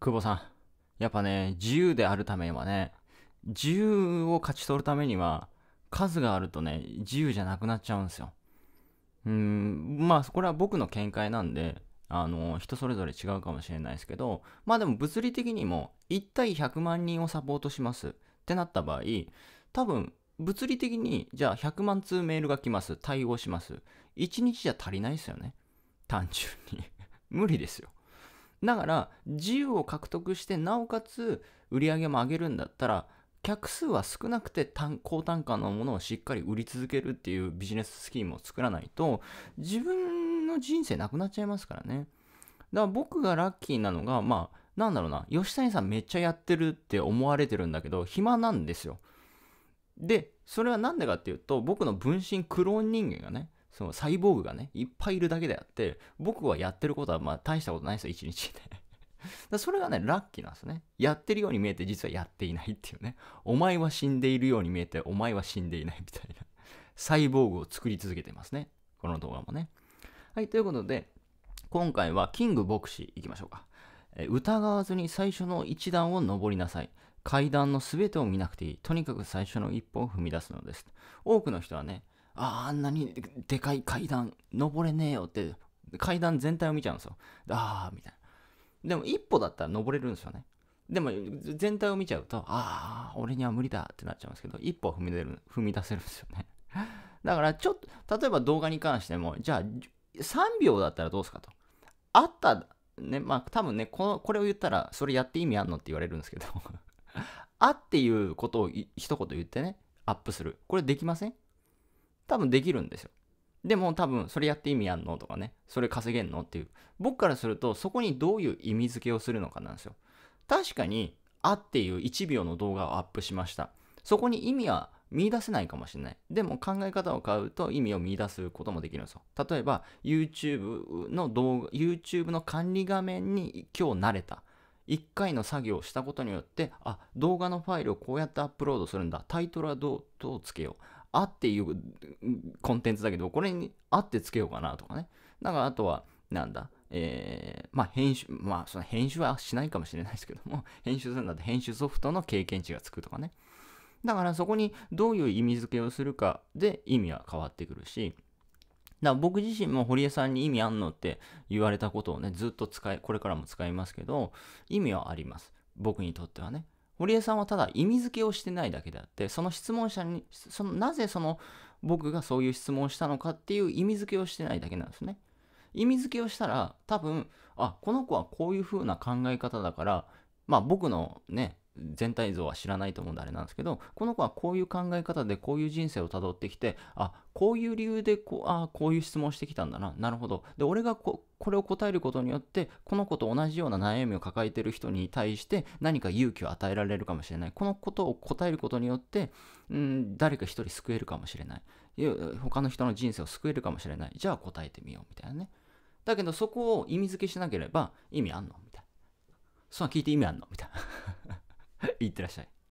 久保さん。やっぱね、自由であるためにはね、自由を勝ち取るためには、数があるとね、自由じゃなくなっちゃうんですよ。うん、まあ、これは僕の見解なんで、あの、人それぞれ違うかもしれないですけど、まあでも物理的にも1対100万人をサポートしますってなった場合、多分物理的にじゃあ100万通メールが来ます。対応します。1日じゃ足りないですよね。単純に無理ですよ。だから自由を獲得してなおかつ売り上げも上げるんだったら客数は少なくて高単価のものをしっかり売り続けるっていうビジネススキームを作らないと自分の人生なくなっちゃいますからねだから僕がラッキーなのがまあなんだろうな吉谷さんめっちゃやってるって思われてるんだけど暇なんですよでそれは何でかっていうと僕の分身クローン人間がねそのサイボーグがね、いっぱいいるだけであって、僕はやってることはまあ大したことないですよ、一日で。だそれがね、ラッキーなんですね。やってるように見えて、実はやっていないっていうね。お前は死んでいるように見えて、お前は死んでいないみたいな。サイボーグを作り続けてますね。この動画もね。はい、ということで、今回はキング牧師いきましょうか。え疑わずに最初の一段を登りなさい。階段の全てを見なくていい。とにかく最初の一歩を踏み出すのです。多くの人はね、ああんなにでかい階段登れねえよって階段全体を見ちゃうんですよああみたいなでも一歩だったら登れるんですよねでも全体を見ちゃうとああ俺には無理だってなっちゃうんですけど一歩踏み出る踏み出せるんですよね だからちょっと例えば動画に関してもじゃあ3秒だったらどうすかとあったねまあ多分ねこのこれを言ったらそれやって意味あんのって言われるんですけど あっていうことを一言言ってねアップするこれできません多分できるんですよ。でも多分それやって意味あんのとかね、それ稼げんのっていう。僕からするとそこにどういう意味付けをするのかなんですよ。確かに、あっていう1秒の動画をアップしました。そこに意味は見出せないかもしれない。でも考え方を変えると意味を見出すこともできるんですよ。例えば YouTube の動画、YouTube の管理画面に今日慣れた。1回の作業をしたことによって、あ、動画のファイルをこうやってアップロードするんだ。タイトルはどう、どうつけよう。「あ」っていうコンテンツだけどこれに「あ」ってつけようかなとかねだからあとはなんだえー、まあ編集、まあその編集はしないかもしれないですけども、編集するんだって編集ソフトの経験値がつくとかね。だからそこにどういう意味付けをするかで意味は変わってくるし、だから僕自身も堀江さんに意味あんのって言われたことをね、ずっと使い、これからも使いますけど、意味はあります。僕にとってはね。堀江さんはただ意味付けをしてないだけであって、その質問者に、そのなぜその僕がそういう質問をしたのかっていう意味付けをしてないだけなんですね。意味付けをしたら多分、あ、この子はこういう風な考え方だから、まあ僕のね、全体像は知らないと思うんであれなんですけど、この子はこういう考え方でこういう人生をたどってきて、あ、こういう理由でこう、あこういう質問してきたんだな、なるほど。で、俺がここれを答えることによって、この子と同じような悩みを抱えてる人に対して何か勇気を与えられるかもしれない。このことを答えることによって、うん、誰か一人救えるかもしれない。他の人の人生を救えるかもしれない。じゃあ答えてみよう、みたいなね。だけどそこを意味付けしなければ意味あんのみたいな。そんな聞いて意味あんのみたいな。いってらっしゃい